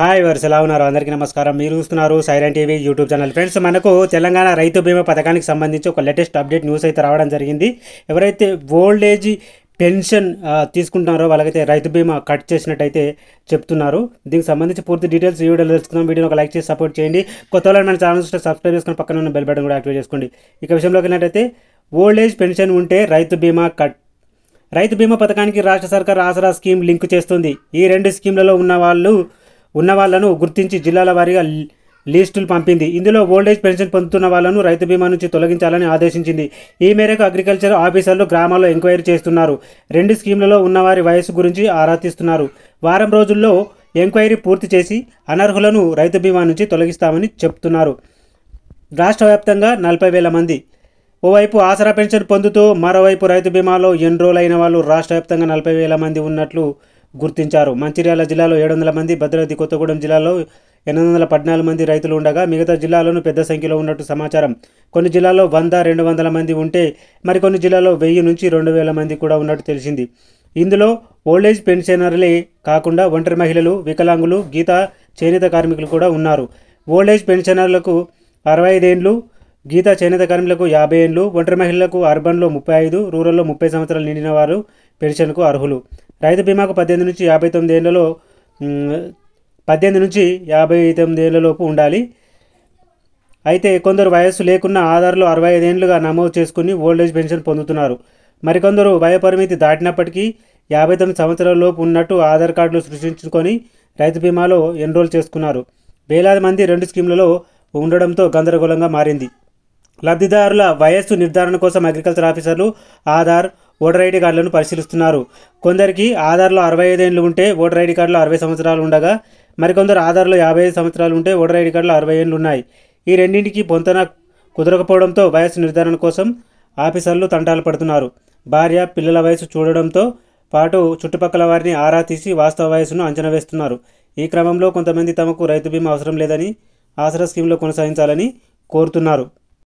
hi verse ఎలా ఉన్నారు అందరికీ నమస్కారం మీరు చూస్తున్నారు Siren TV YouTube channel friends మనకు తెలంగాణ రైతు బీమా పథకానికి సంబంధించి ఒక లేటెస్ట్ అప్డేట్ న్యూస్ అయితే రావడం జరిగింది ఎవరైతే ఓల్డ్ ఏజ్ పెన్షన్ తీసుకుంటున్నారో వాళ్ళకైతే రైతు బీమా కట్ చేసినట్టయితే చెప్తున్నారు దీనికి సంబంధించి పూర్తి డీటెయిల్స్ ఈ వీడియోలో తెలుసుకుందాం వీడియోని ఒక లైక్ చేసి సపోర్ట్ చేయండి కొత్త వాళ్ళని మన ఛానల్ సబ్స్క్రైబ్ చేసుకుని పక్కన ఉన్న బెల్ బటన్ కూడా యాక్టివేట్ చేసుకోండి ఇక విషయంలోకి ఏంటంటే ఓల్డ్ ఏజ్ పెన్షన్ ఉంటే రైతు బీమా కట్ రైతు బీమా పథకానికి రాష్ట్ర సర్కార్ ఆసరా స్కీమ్ లింక్ చేస్తుంది ఈ రెండు స్కీమ్లలో ఉన్న వాళ్ళు ఉన్న వాళ్లను గుర్తించి జిల్లాల వారీగా లిస్టులు పంపింది ఇందులో ఓల్డేజ్ పెన్షన్ పొందుతున్న వాళ్లను రైతు బీమా నుంచి తొలగించాలని ఆదేశించింది ఈ మేరకు అగ్రికల్చర్ ఆఫీసర్లు గ్రామాల్లో ఎంక్వైరీ చేస్తున్నారు రెండు స్కీమ్లలో ఉన్నవారి వయసు గురించి ఆరా తీస్తున్నారు వారం రోజుల్లో ఎంక్వైరీ పూర్తి చేసి అనర్హులను రైతు బీమా నుంచి తొలగిస్తామని చెప్తున్నారు రాష్ట్ర వ్యాప్తంగా నలభై వేల మంది ఓవైపు ఆసరా పెన్షన్ పొందుతూ మరోవైపు రైతు బీమాలో ఎన్రోల్ అయిన వాళ్ళు రాష్ట్ర వ్యాప్తంగా నలభై వేల మంది ఉన్నట్లు గుర్తించారు మంచిర్యాల జిల్లాలో ఏడు వందల మంది భద్రాద్రి కొత్తగూడెం జిల్లాలో ఎనిమిది వందల పద్నాలుగు మంది రైతులు ఉండగా మిగతా జిల్లాలోనూ పెద్ద సంఖ్యలో ఉన్నట్టు సమాచారం కొన్ని జిల్లాల్లో వంద రెండు వందల మంది ఉంటే మరికొన్ని జిల్లాల్లో వెయ్యి నుంచి రెండు వేల మంది కూడా ఉన్నట్టు తెలిసింది ఇందులో ఓల్డేజ్ పెన్షనర్లే కాకుండా ఒంటరి మహిళలు వికలాంగులు గీత చేనేత కార్మికులు కూడా ఉన్నారు ఓల్డేజ్ పెన్షనర్లకు అరవై ఐదేండ్లు గీత చేనేత కార్మికులకు యాభై ఏళ్ళు ఒంటరి మహిళలకు అర్బన్లో ముప్పై ఐదు రూరల్లో ముప్పై సంవత్సరాలు నిండిన వారు పెన్షన్కు అర్హులు రైతు బీమాకు పద్దెనిమిది నుంచి యాభై తొమ్మిది ఏళ్లలో పద్దెనిమిది నుంచి యాభై తొమ్మిది ఏళ్లలోపు ఉండాలి అయితే కొందరు వయస్సు లేకున్న ఆధార్లో అరవై ఐదేళ్లుగా నమోదు చేసుకుని ఓల్డేజ్ పెన్షన్ పొందుతున్నారు మరికొందరు వయపరిమితి దాటినప్పటికీ యాభై తొమ్మిది సంవత్సరాలలోపు ఉన్నట్టు ఆధార్ కార్డులు సృష్టించుకొని రైతు బీమాలో ఎన్రోల్ చేసుకున్నారు వేలాది మంది రెండు స్కీమ్లలో ఉండడంతో గందరగోళంగా మారింది లబ్ధిదారుల వయస్సు నిర్ధారణ కోసం అగ్రికల్చర్ ఆఫీసర్లు ఆధార్ ఓటర్ ఐడి కార్డులను పరిశీలిస్తున్నారు కొందరికి ఆధార్లో అరవై ఐదేళ్ళు ఉంటే ఓటర్ ఐడి కార్డులో అరవై సంవత్సరాలు ఉండగా మరికొందరు ఆధార్లో యాభై ఐదు సంవత్సరాలు ఉంటే ఓటర్ ఐడి కార్డులో అరవై ఏళ్ళు ఉన్నాయి ఈ రెండింటికి పొంతన కుదరకపోవడంతో వయస్సు నిర్ధారణ కోసం ఆఫీసర్లు తంటాలు పడుతున్నారు భార్య పిల్లల వయసు చూడడంతో పాటు చుట్టుపక్కల వారిని ఆరా తీసి వాస్తవ వయసును అంచనా వేస్తున్నారు ఈ క్రమంలో కొంతమంది తమకు రైతు బీమా అవసరం లేదని ఆసరా స్కీమ్లో కొనసాగించాలని కోరుతున్నారు